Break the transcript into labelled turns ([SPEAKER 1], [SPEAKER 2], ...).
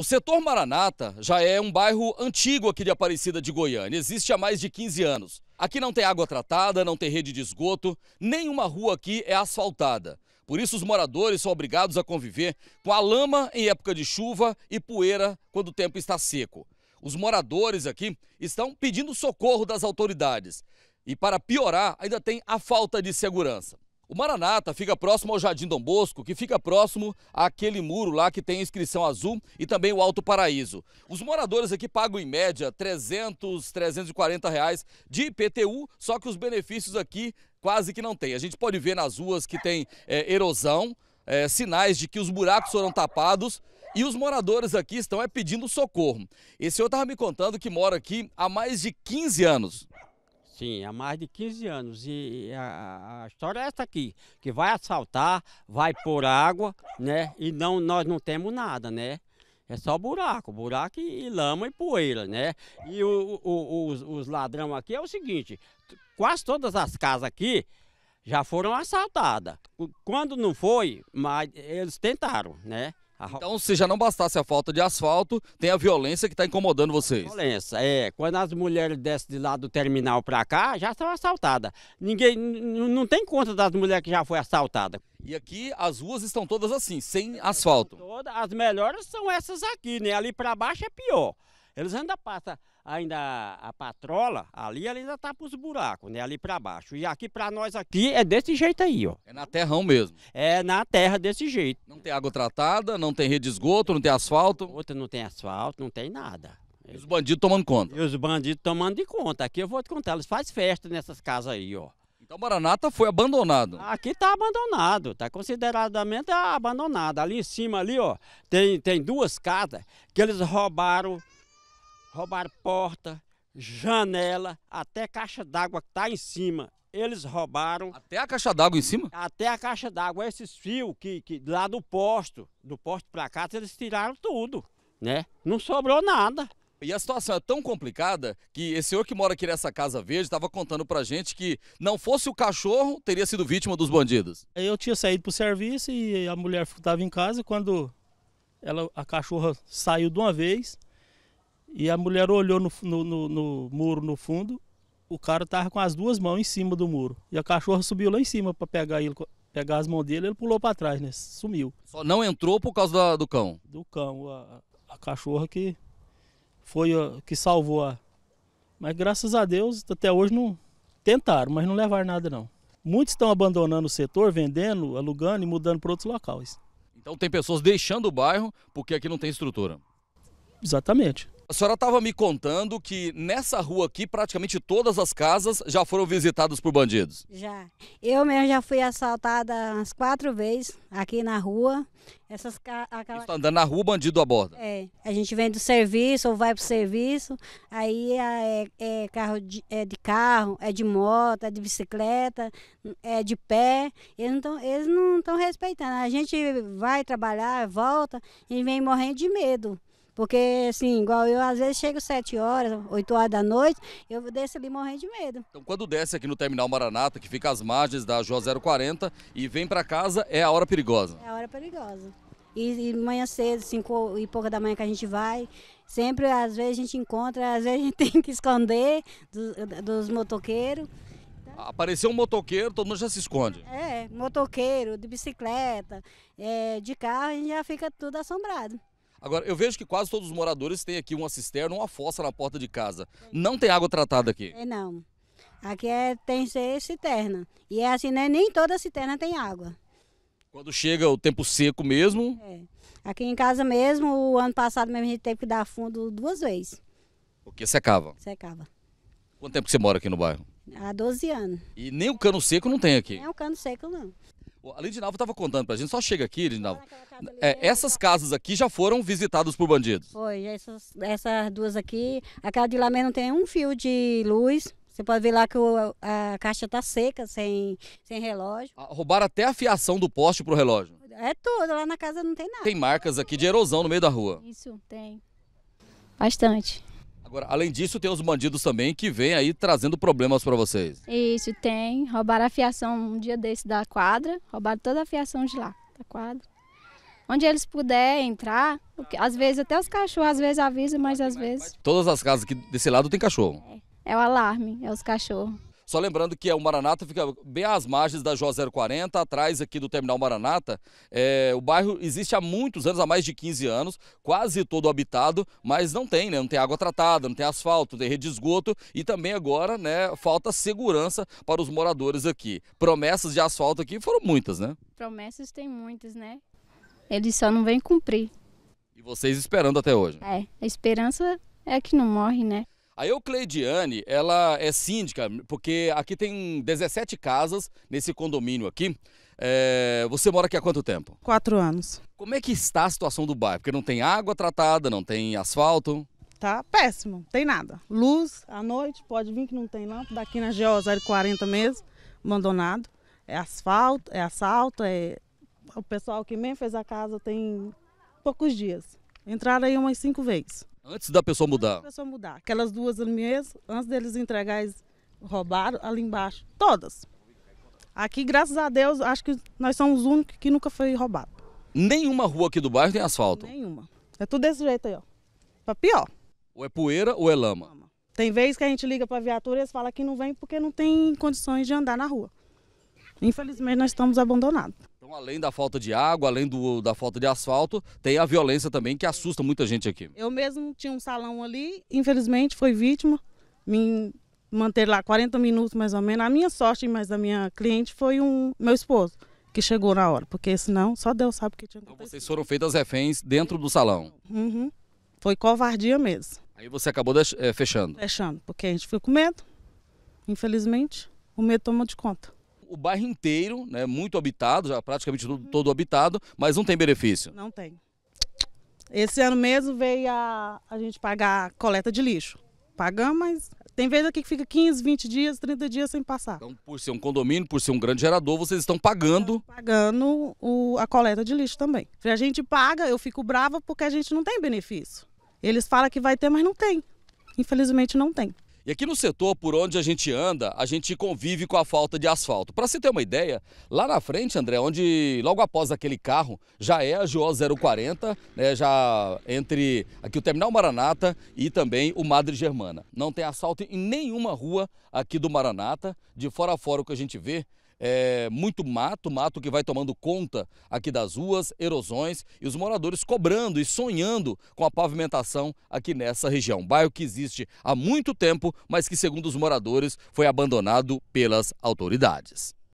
[SPEAKER 1] O setor Maranata já é um bairro antigo aqui de Aparecida de Goiânia, existe há mais de 15 anos. Aqui não tem água tratada, não tem rede de esgoto, nenhuma rua aqui é asfaltada. Por isso, os moradores são obrigados a conviver com a lama em época de chuva e poeira quando o tempo está seco. Os moradores aqui estão pedindo socorro das autoridades. E para piorar, ainda tem a falta de segurança. O Maranata fica próximo ao Jardim Dom Bosco, que fica próximo àquele muro lá que tem inscrição azul e também o Alto Paraíso. Os moradores aqui pagam em média 300, 340 reais de IPTU, só que os benefícios aqui quase que não tem. A gente pode ver nas ruas que tem é, erosão, é, sinais de que os buracos foram tapados e os moradores aqui estão é, pedindo socorro. Esse senhor estava me contando que mora aqui há mais de 15 anos.
[SPEAKER 2] Sim, há mais de 15 anos. E a, a história é essa aqui, que vai assaltar, vai pôr água, né? E não, nós não temos nada, né? É só buraco, buraco e, e lama e poeira, né? E o, o, os, os ladrão aqui é o seguinte, quase todas as casas aqui já foram assaltadas. Quando não foi, mas eles tentaram, né?
[SPEAKER 1] Então, se já não bastasse a falta de
[SPEAKER 2] asfalto, tem a violência que está incomodando vocês. Violência, é. Quando as mulheres descem de lá do terminal para cá, já são assaltadas. Ninguém, não tem conta das mulheres que já foi assaltada. E aqui as ruas estão todas assim, sem asfalto. Todas, as melhores são essas aqui, né? Ali para baixo é pior. Eles ainda passam ainda a patrola, ali ela ainda tá pros buracos, né? Ali para baixo. E aqui para nós aqui é desse jeito aí, ó. É na terrão mesmo. É na terra desse jeito. Não tem água tratada, não tem rede de esgoto, não tem asfalto. Outra não tem asfalto, não tem nada. E os
[SPEAKER 1] bandidos tomando conta.
[SPEAKER 2] E os bandidos tomando de conta. Aqui eu vou te contar, eles fazem festa nessas casas aí, ó. Então Maranata foi
[SPEAKER 1] abandonado.
[SPEAKER 2] Aqui tá abandonado, tá consideradamente abandonado. Ali em cima ali, ó, tem, tem duas casas que eles roubaram roubaram porta, janela, até caixa d'água que está em cima. Eles roubaram. Até a caixa d'água em cima? Até a caixa d'água. Esses fios que, que lá do posto, do posto para cá, eles tiraram tudo,
[SPEAKER 1] né? Não sobrou nada. E a situação é tão complicada que esse senhor que mora aqui nessa casa verde estava contando pra gente que não fosse o cachorro, teria sido vítima dos bandidos. Eu tinha saído pro serviço e a mulher estava em casa quando ela, a cachorra saiu de uma vez e a mulher olhou no, no, no, no muro no fundo, o cara tava com as duas mãos em cima do muro. E a cachorra subiu lá em cima para pegar ele, pegar as mãos dele, ele pulou para trás, né? Sumiu. Só não entrou por causa da, do cão? Do cão, a, a cachorra que foi a, que salvou a. Mas graças a Deus, até hoje não tentaram, mas não levaram nada não. Muitos estão abandonando o setor, vendendo, alugando e mudando para outros locais. Então tem pessoas deixando o bairro porque aqui não tem estrutura. Exatamente. A senhora estava me contando que nessa rua aqui praticamente todas as casas já foram visitadas por bandidos.
[SPEAKER 3] Já. Eu mesmo já fui assaltada umas quatro vezes aqui na rua. Essas ca... aquela...
[SPEAKER 1] Está andando na rua, bandido aborda.
[SPEAKER 3] É. A gente vem do serviço ou vai pro serviço, aí ah, é, é carro de, é de carro, é de moto, é de bicicleta, é de pé. Eles não estão respeitando. A gente vai trabalhar, volta e vem morrendo de medo. Porque, assim, igual eu, às vezes chego 7 horas, 8 horas da noite, eu desço ali morrendo de medo.
[SPEAKER 1] Então, quando desce aqui no Terminal Maranata, que fica às margens da Jó 040, e vem para casa, é a hora perigosa?
[SPEAKER 3] É a hora perigosa. E, e manhã cedo, 5 e pouca da manhã que a gente vai, sempre, às vezes, a gente encontra, às vezes a gente tem que esconder do, dos motoqueiros.
[SPEAKER 1] Apareceu um motoqueiro, todo mundo já se esconde.
[SPEAKER 3] É, motoqueiro, de bicicleta, é, de carro, a gente já fica tudo assombrado.
[SPEAKER 1] Agora, eu vejo que quase todos os moradores têm aqui uma cisterna ou uma fossa na porta de casa. Não tem água tratada aqui?
[SPEAKER 3] É, não. Aqui é, tem ser cisterna. E é assim, né? nem toda cisterna tem água.
[SPEAKER 1] Quando chega o tempo seco mesmo? É.
[SPEAKER 3] Aqui em casa mesmo, o ano passado mesmo a gente teve que dar fundo duas vezes.
[SPEAKER 1] Porque secava? Secava. Quanto tempo você mora aqui no bairro?
[SPEAKER 3] Há 12 anos.
[SPEAKER 1] E nem o cano seco não tem aqui?
[SPEAKER 3] Nem o cano seco não.
[SPEAKER 1] A Lindinalva estava contando para a gente, só chega aqui, Lindinalva. Ah, é, é, essas casas aqui já foram visitadas por bandidos?
[SPEAKER 3] Foi, essas, essas duas aqui. A casa de lá mesmo tem um fio de luz. Você pode ver lá que o, a caixa está seca, sem, sem relógio. Ah,
[SPEAKER 1] roubaram até a fiação do poste para o relógio?
[SPEAKER 3] É tudo, lá na casa não tem
[SPEAKER 1] nada. Tem marcas aqui de erosão no meio da rua?
[SPEAKER 3] Isso, tem. Bastante.
[SPEAKER 1] Agora, além disso, tem os bandidos também que vêm aí trazendo problemas para vocês.
[SPEAKER 3] Isso, tem. Roubaram a fiação um dia desse da quadra, roubaram toda a fiação de lá, da quadra. Onde eles puderem entrar, às vezes até os cachorros, às vezes avisam, mas às vezes...
[SPEAKER 1] Todas as casas aqui desse lado tem cachorro?
[SPEAKER 3] É, é o alarme, é os cachorros.
[SPEAKER 1] Só lembrando que é, o Maranata fica bem às margens da Jó 040, atrás aqui do Terminal Maranata. É, o bairro existe há muitos anos, há mais de 15 anos, quase todo habitado, mas não tem, né? Não tem água tratada, não tem asfalto, não tem rede de esgoto e também agora, né, falta segurança para os moradores aqui. Promessas de asfalto aqui foram muitas, né?
[SPEAKER 3] Promessas tem muitas, né? Eles só não vêm cumprir.
[SPEAKER 1] E vocês esperando até hoje?
[SPEAKER 3] É, a esperança é que não morre, né?
[SPEAKER 1] A Eucleidiane, ela é síndica, porque aqui tem 17 casas nesse condomínio aqui. É, você mora aqui há quanto tempo?
[SPEAKER 4] Quatro anos.
[SPEAKER 1] Como é que está a situação do bairro? Porque não tem água tratada, não tem asfalto.
[SPEAKER 4] Tá péssimo, tem nada. Luz à noite, pode vir que não tem lâmpada. Daqui na GO 040 mesmo, abandonado. É asfalto, é assalto, é... O pessoal que mesmo fez a casa tem poucos dias. Entraram aí umas cinco vezes.
[SPEAKER 1] Antes da pessoa mudar? Antes da
[SPEAKER 4] pessoa mudar. Aquelas duas ali mesmo, antes deles entregar, eles roubaram ali embaixo. Todas. Aqui, graças a Deus, acho que nós somos os únicos que nunca foi roubado. Nenhuma rua aqui do bairro tem asfalto? Nenhuma. É tudo desse jeito aí, ó. Pra pior.
[SPEAKER 1] Ou é poeira ou é lama?
[SPEAKER 4] Tem vezes que a gente liga pra viatura e eles falam que não vem porque não tem condições de andar na rua. Infelizmente, nós estamos abandonados.
[SPEAKER 1] Então, além da falta de água, além do, da falta de asfalto, tem a violência também que assusta muita gente
[SPEAKER 4] aqui. Eu mesmo tinha um salão ali, infelizmente foi vítima. Me manter lá 40 minutos mais ou menos. A minha sorte, mas da minha cliente, foi um meu esposo que chegou na hora, porque senão só Deus sabe o que tinha
[SPEAKER 1] então, acontecido. Então vocês foram feitas reféns dentro do salão?
[SPEAKER 4] Uhum. Foi covardia mesmo.
[SPEAKER 1] Aí você acabou eh, fechando?
[SPEAKER 4] Fechando, porque a gente ficou com medo, infelizmente, o medo tomou de conta
[SPEAKER 1] o bairro inteiro, né, muito habitado, já praticamente todo, uhum. todo habitado, mas não tem benefício.
[SPEAKER 4] Não tem. Esse ano mesmo veio a, a gente pagar a coleta de lixo. Pagamos, mas tem vezes aqui que fica 15, 20 dias, 30 dias sem passar. Então,
[SPEAKER 1] por ser um condomínio, por ser um grande gerador, vocês estão pagando. Estão
[SPEAKER 4] pagando o, a coleta de lixo também. Se a gente paga, eu fico brava porque a gente não tem benefício. Eles falam que vai ter, mas não tem. Infelizmente não tem.
[SPEAKER 1] E aqui no setor por onde a gente anda, a gente convive com a falta de asfalto. Para você ter uma ideia, lá na frente, André, onde logo após aquele carro já é a Jo 040, né, já entre aqui o Terminal Maranata e também o Madre Germana. Não tem asfalto em nenhuma rua aqui do Maranata. De fora a fora o que a gente vê é, muito mato, mato que vai tomando conta aqui das ruas, erosões e os moradores cobrando e sonhando com a pavimentação aqui nessa região. Bairro que existe há muito tempo, mas que, segundo os moradores, foi abandonado pelas autoridades.